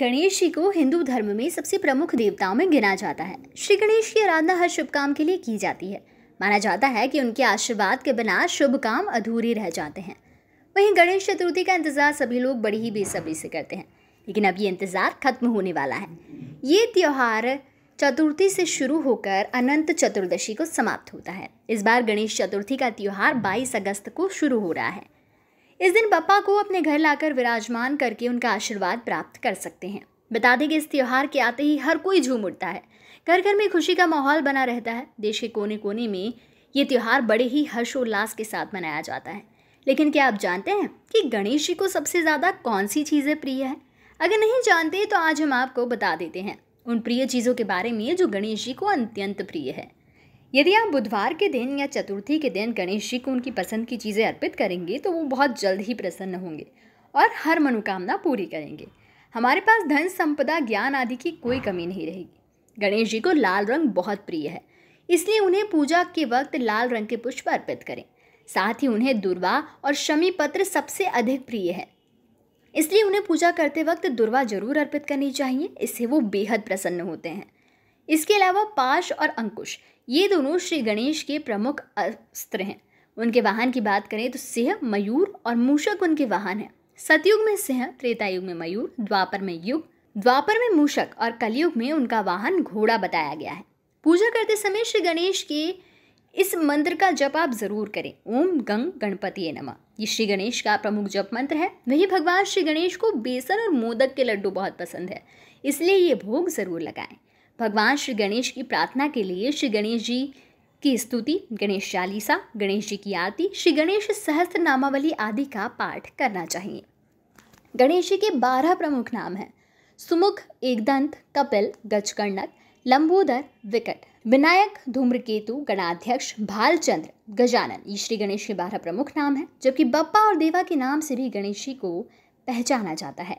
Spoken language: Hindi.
गणेश जी को हिंदू धर्म में सबसे प्रमुख देवताओं में गिना जाता है श्री गणेश की आराधना हर शुभ काम के लिए की जाती है माना जाता है कि उनके आशीर्वाद के बिना शुभ काम अधूरे रह जाते हैं वहीं गणेश चतुर्थी का इंतजार सभी लोग बड़ी ही बेसब्री से करते हैं लेकिन अब ये इंतज़ार खत्म होने वाला है ये त्यौहार चतुर्थी से शुरू होकर अनंत चतुर्दशी को समाप्त होता है इस बार गणेश चतुर्थी का त्यौहार 22 अगस्त को शुरू हो रहा है इस दिन बप्पा को अपने घर लाकर विराजमान करके उनका आशीर्वाद प्राप्त कर सकते हैं बता दें कि इस त्यौहार के आते ही हर कोई झूम उठता है घर घर में खुशी का माहौल बना रहता है देश के कोने कोने में ये त्यौहार बड़े ही हर्षोल्लास के साथ मनाया जाता है लेकिन क्या आप जानते हैं कि गणेश जी को सबसे ज़्यादा कौन सी चीज़ें प्रिय हैं अगर नहीं जानते तो आज हम आपको बता देते हैं उन प्रिय चीज़ों के बारे में जो गणेश जी को अत्यंत प्रिय है यदि आप बुधवार के दिन या चतुर्थी के दिन गणेश जी को उनकी पसंद की चीज़ें अर्पित करेंगे तो वो बहुत जल्द ही प्रसन्न होंगे और हर मनोकामना पूरी करेंगे हमारे पास धन संपदा ज्ञान आदि की कोई कमी नहीं रहेगी गणेश जी को लाल रंग बहुत प्रिय है इसलिए उन्हें पूजा के वक्त लाल रंग के पुष्प अर्पित करें साथ ही उन्हें दुर्वा और शमी पत्र सबसे अधिक प्रिय है इसलिए उन्हें पूजा करते वक्त दुर्वा जरूर अर्पित करनी चाहिए इससे वो बेहद प्रसन्न होते हैं इसके अलावा पाश और अंकुश ये दोनों श्री गणेश के प्रमुख अस्त्र हैं उनके वाहन की बात करें तो सिंह मयूर और मूषक उनके वाहन हैं सतयुग में सिंह त्रेतायुग में मयूर द्वापर में युग द्वापर में मूषक और कलयुग में उनका वाहन घोड़ा बताया गया है पूजा करते समय श्री गणेश के इस मंत्र का जप आप जरूर करें ओम गंग गणपति नमः ये श्री गणेश का प्रमुख जप मंत्र है वही भगवान श्री गणेश को बेसन और मोदक के लड्डू बहुत पसंद है इसलिए ये भोग जरूर लगाएं भगवान श्री गणेश की प्रार्थना के लिए श्री गणेश जी की स्तुति गणेश चालीसा गणेश जी की आरती श्री गणेश सहस्त्र नामावली आदि का पाठ करना चाहिए गणेश जी के बारह प्रमुख नाम हैं सुमुख एकदंत कपिल गजकर्णक लंबोदर विकट विनायक धूम्रकेतु गणाध्यक्ष भालचंद्र गजानन ये श्री गणेश के बारह प्रमुख नाम हैं जबकि बप्पा और देवा के नाम से भी गणेश जी को पहचाना जाता है